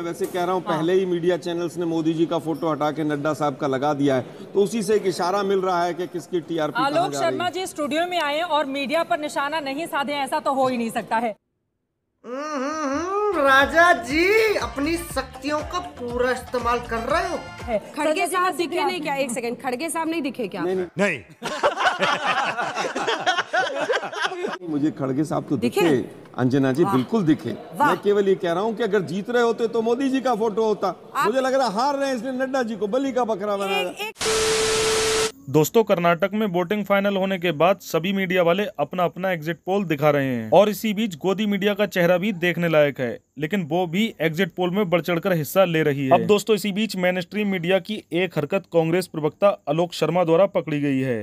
मैं वैसे कह रहा हूँ हाँ। पहले ही मीडिया चैनल्स ने मोदी जी का फोटो हटा के नड्डा साहब का लगा दिया है तो उसी से एक इशारा मिल रहा है कि किसकी टीआरपी आलोक शर्मा जी स्टूडियो में आए और मीडिया पर निशाना नहीं साधे ऐसा तो हो ही नहीं सकता है हम्म, राजा जी अपनी शक्तियों का पूरा इस्तेमाल कर रहे हो खड़गे साहब दिखे नहीं क्या एक सेकंड खड़गे साहब नहीं दिखे क्या नहीं, नहीं। मुझे खड़गे साहब तो दिखे, दिखे। अंजना जी बिल्कुल दिखे मैं केवल ये कह रहा हूँ कि अगर जीत रहे होते तो मोदी जी का फोटो होता मुझे लग रहा हार रहे हैं इसलिए नड्डा जी को बली का बकरा बना दोस्तों कर्नाटक में वोटिंग फाइनल होने के बाद सभी मीडिया वाले अपना अपना एग्जिट पोल दिखा रहे हैं और इसी बीच गोदी मीडिया का चेहरा भी देखने लायक है लेकिन वो भी एग्जिट पोल में बढ़ चढ़कर हिस्सा ले रही है अब दोस्तों इसी बीच मेन स्ट्रीम मीडिया की एक हरकत कांग्रेस प्रवक्ता आलोक शर्मा द्वारा पकड़ी गई है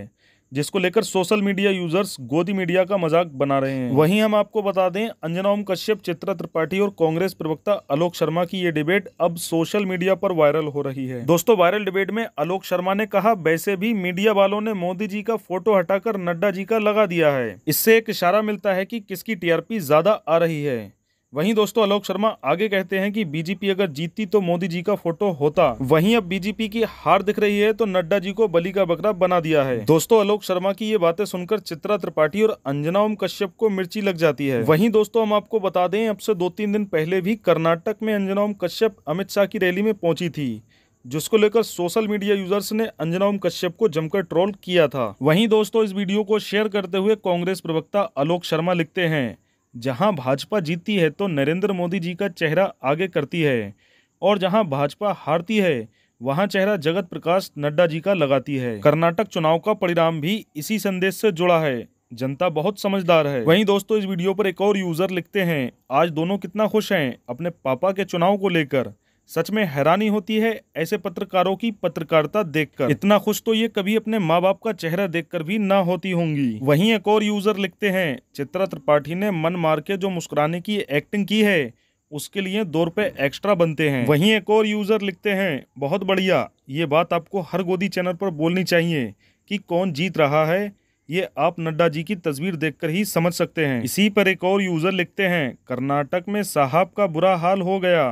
जिसको लेकर social media users godi media का मजाक बना रहे हैं वहीं हम आपको बता दें अंजना ओम कश्यप चित्रा त्रिपाठी और कांग्रेस प्रवक्ता आलोक शर्मा की ये डिबेट अब सोशल मीडिया पर वायरल हो रही है दोस्तों वायरल डिबेट में आलोक शर्मा ने कहा वैसे भी मीडिया वालों ने मोदी जी का फोटो हटाकर नड्डा जी का लगा दिया है इससे एक इशारा मिलता है की कि किसकी टीआरपी ज्यादा आ रही है वहीं दोस्तों आलोक शर्मा आगे कहते हैं कि बीजेपी अगर जीतती तो मोदी जी का फोटो होता वहीं अब बीजेपी की हार दिख रही है तो नड्डा जी को बलि का बकरा बना दिया है दोस्तों आलोक शर्मा की ये बातें सुनकर चित्रा त्रिपाठी और अंजना ओम कश्यप को मिर्ची लग जाती है वहीं दोस्तों हम आपको बता दें अब से दो तीन दिन पहले भी कर्नाटक में अंजना ओम कश्यप अमित शाह की रैली में पहुंची थी जिसको लेकर सोशल मीडिया यूजर्स ने अंजना ओम कश्यप को जमकर ट्रोल किया था वहीं दोस्तों इस वीडियो को शेयर करते हुए कांग्रेस प्रवक्ता आलोक शर्मा लिखते हैं जहां भाजपा जीतती है तो नरेंद्र मोदी जी का चेहरा आगे करती है और जहां भाजपा हारती है वहां चेहरा जगत प्रकाश नड्डा जी का लगाती है कर्नाटक चुनाव का परिणाम भी इसी संदेश से जुड़ा है जनता बहुत समझदार है वहीं दोस्तों इस वीडियो पर एक और यूजर लिखते हैं आज दोनों कितना खुश हैं अपने पापा के चुनाव को लेकर सच में हैरानी होती है ऐसे पत्रकारों की पत्रकारिता देखकर इतना खुश तो ये कभी अपने माँ बाप का चेहरा देखकर भी ना होती होंगी वहीं एक और यूजर लिखते हैं चित्रा त्रिपाठी ने मन मार के जो मुस्कुराने की एक्टिंग की है उसके लिए दो रुपए एक्स्ट्रा बनते हैं वहीं एक और यूजर लिखते हैं बहुत बढ़िया ये बात आपको हर गोदी चैनल पर बोलनी चाहिए कि कौन जीत रहा है ये आप नड्डा जी की तस्वीर देखकर ही समझ सकते हैं इसी पर एक और यूजर लिखते हैं कर्नाटक में साहब का बुरा हाल हो गया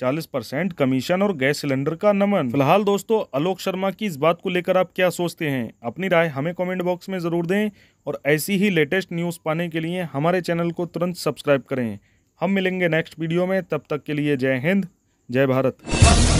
40 परसेंट कमीशन और गैस सिलेंडर का नमन फिलहाल दोस्तों आलोक शर्मा की इस बात को लेकर आप क्या सोचते हैं अपनी राय हमें कमेंट बॉक्स में ज़रूर दें और ऐसी ही लेटेस्ट न्यूज़ पाने के लिए हमारे चैनल को तुरंत सब्सक्राइब करें हम मिलेंगे नेक्स्ट वीडियो में तब तक के लिए जय हिंद जय भारत